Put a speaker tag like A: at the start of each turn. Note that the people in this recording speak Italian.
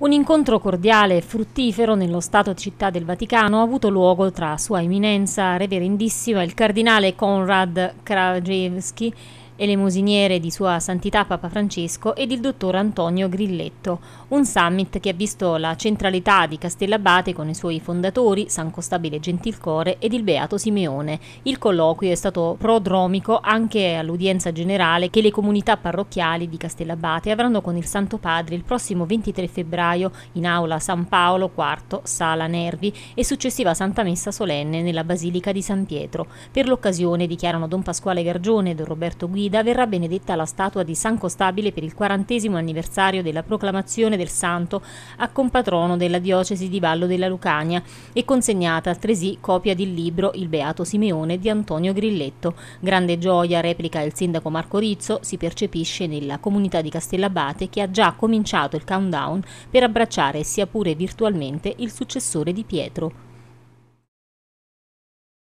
A: Un incontro cordiale e fruttifero nello Stato Città del Vaticano ha avuto luogo tra Sua Eminenza Reverendissima il Cardinale Konrad Krajewski elemosiniere di Sua Santità Papa Francesco ed il dottor Antonio Grilletto, un summit che ha visto la centralità di Castellabate con i suoi fondatori, San Costabile Gentilcore ed il Beato Simeone. Il colloquio è stato prodromico anche all'udienza generale che le comunità parrocchiali di Castellabate avranno con il Santo Padre il prossimo 23 febbraio in aula San Paolo IV, Sala Nervi e successiva Santa Messa solenne nella Basilica di San Pietro. Per l'occasione dichiarano Don Pasquale Gargione e Don Roberto Guida Florida verrà benedetta la statua di San Costabile per il quarantesimo anniversario della proclamazione del santo a compatrono della diocesi di Vallo della Lucania e consegnata altresì copia del libro Il Beato Simeone di Antonio Grilletto. Grande gioia, replica il sindaco Marco Rizzo, si percepisce nella comunità di Castellabate che ha già cominciato il countdown per abbracciare sia pure virtualmente il successore di Pietro.